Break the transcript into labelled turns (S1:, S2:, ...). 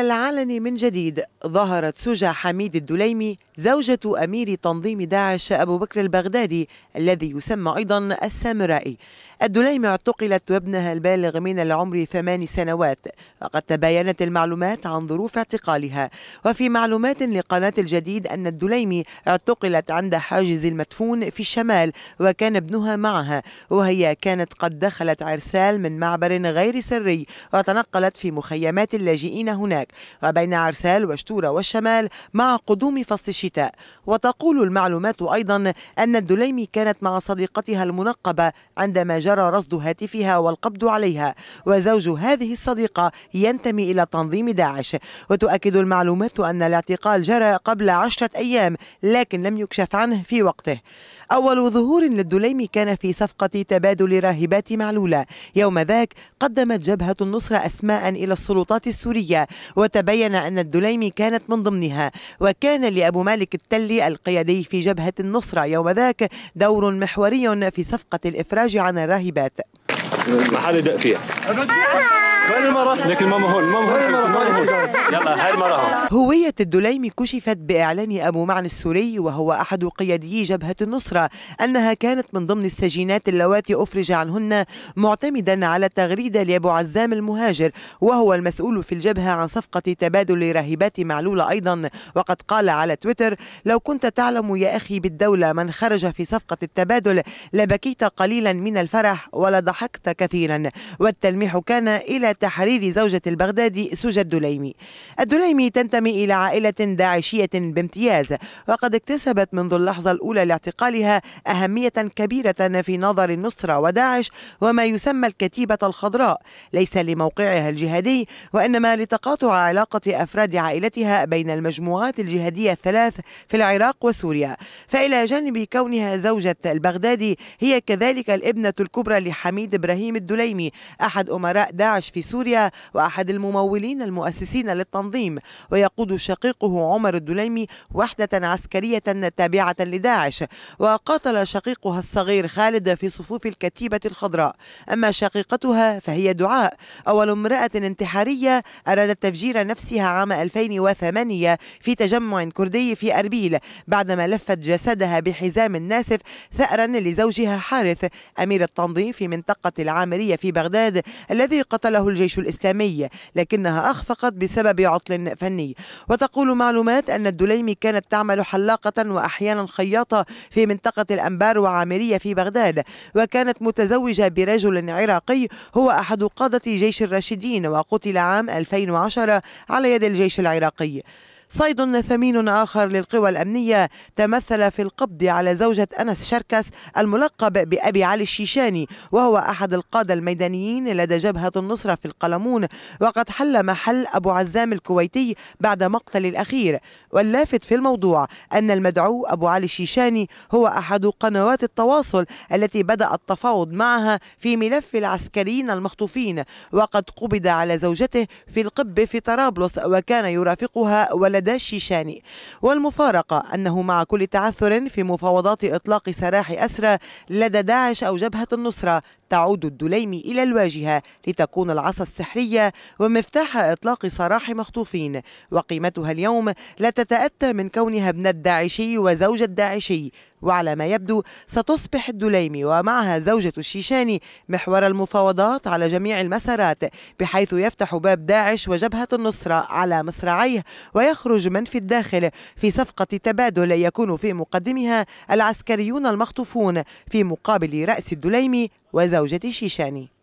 S1: العلني من جديد ظهرت سجى حميد الدليمي زوجة أمير تنظيم داعش أبو بكر البغدادي الذي يسمى أيضا السامرائي الدليمي اعتقلت وابنها البالغ من العمر ثمان سنوات وقد تباينت المعلومات عن ظروف اعتقالها وفي معلومات لقناة الجديد أن الدليمي اعتقلت عند حاجز المدفون في الشمال وكان ابنها معها وهي كانت قد دخلت عرسال من معبر غير سري وتنقلت في مخيمات اللاجئين هناك الشباك وبين عرسال وشتورة والشمال مع قدوم فصل الشتاء وتقول المعلومات أيضا أن الدليمي كانت مع صديقتها المنقبة عندما جرى رصد هاتفها والقبض عليها وزوج هذه الصديقة ينتمي إلى تنظيم داعش وتؤكد المعلومات أن الاعتقال جرى قبل عشرة أيام لكن لم يكشف عنه في وقته أول ظهور للدليمي كان في صفقة تبادل راهبات معلولة يوم ذاك قدمت جبهة النصرة أسماء إلى السلطات السورية وتبين أن الدليمي كانت من ضمنها وكان لأبو مالك التلي القيادي في جبهة النصرة يوم ذاك دور محوري في صفقة الإفراج عن الراهبات محل دق فيها كل مرة لكن ماما هون ماما هون ماما هون يلا هاي المرة هوية الدليمي كشفت بإعلان أبو معن السوري وهو أحد قيادي جبهة النصرة أنها كانت من ضمن السجينات اللواتي أفرج عنهن معتمدا على تغريدة لأبو عزام المهاجر وهو المسؤول في الجبهة عن صفقة تبادل راهبات معلولة أيضا وقد قال على تويتر لو كنت تعلم يا أخي بالدولة من خرج في صفقة التبادل لبكيت قليلا من الفرح ولضحكت كثيرا والتلميح كان إلى تحرير زوجة البغدادي سجى الدليمي الدليمي تنتمي إلى عائلة داعشية بامتياز وقد اكتسبت منذ اللحظة الأولى لاعتقالها أهمية كبيرة في نظر النصرة وداعش وما يسمى الكتيبة الخضراء ليس لموقعها الجهادي وإنما لتقاطع علاقة أفراد عائلتها بين المجموعات الجهادية الثلاث في العراق وسوريا فإلى جانب كونها زوجة البغدادي هي كذلك الابنة الكبرى لحميد إبراهيم الدليمي أحد أمراء داعش في سوريا وأحد الممولين المؤسسين للطاقة التنظيم ويقود شقيقه عمر الدليمي وحدة عسكرية تابعة لداعش وقاتل شقيقها الصغير خالد في صفوف الكتيبة الخضراء أما شقيقتها فهي دعاء أول امرأة انتحارية أرادت تفجير نفسها عام 2008 في تجمع كردي في أربيل بعدما لفت جسدها بحزام ناسف ثأرا لزوجها حارث أمير التنظيم في منطقة العامرية في بغداد الذي قتله الجيش الإسلامي لكنها أخفقت بسبب بسبب عطل فني وتقول معلومات أن الدليمي كانت تعمل حلاقة وأحيانا خياطة في منطقة الأنبار وعامرية في بغداد وكانت متزوجة برجل عراقي هو أحد قادة جيش الراشدين وقتل عام 2010 على يد الجيش العراقي صيد ثمين آخر للقوى الأمنية تمثل في القبض على زوجة أنس شركس الملقب بأبي علي الشيشاني وهو أحد القادة الميدانيين لدى جبهة النصرة في القلمون وقد حل محل أبو عزام الكويتي بعد مقتل الأخير واللافت في الموضوع أن المدعو أبو علي الشيشاني هو أحد قنوات التواصل التي بدأ التفاوض معها في ملف العسكريين المخطوفين وقد قبض على زوجته في القب في طرابلس وكان يرافقها ولد لدى الشيشاني والمفارقة أنه مع كل تعثر في مفاوضات إطلاق سراح أسرى لدى داعش أو جبهة النصرة تعود الدليمي إلى الواجهة لتكون العصا السحرية ومفتاح إطلاق سراح مخطوفين وقيمتها اليوم لا تتأتى من كونها ابنة داعشي وزوجة الداعشي وعلى ما يبدو ستصبح الدليمي ومعها زوجة الشيشاني محور المفاوضات على جميع المسارات بحيث يفتح باب داعش وجبهة النصرة على مصراعيه ويخرج يخرج من في الداخل في صفقة تبادل يكون في مقدمها العسكريون المخطوفون في مقابل رأس الدليمي وزوجة شيشاني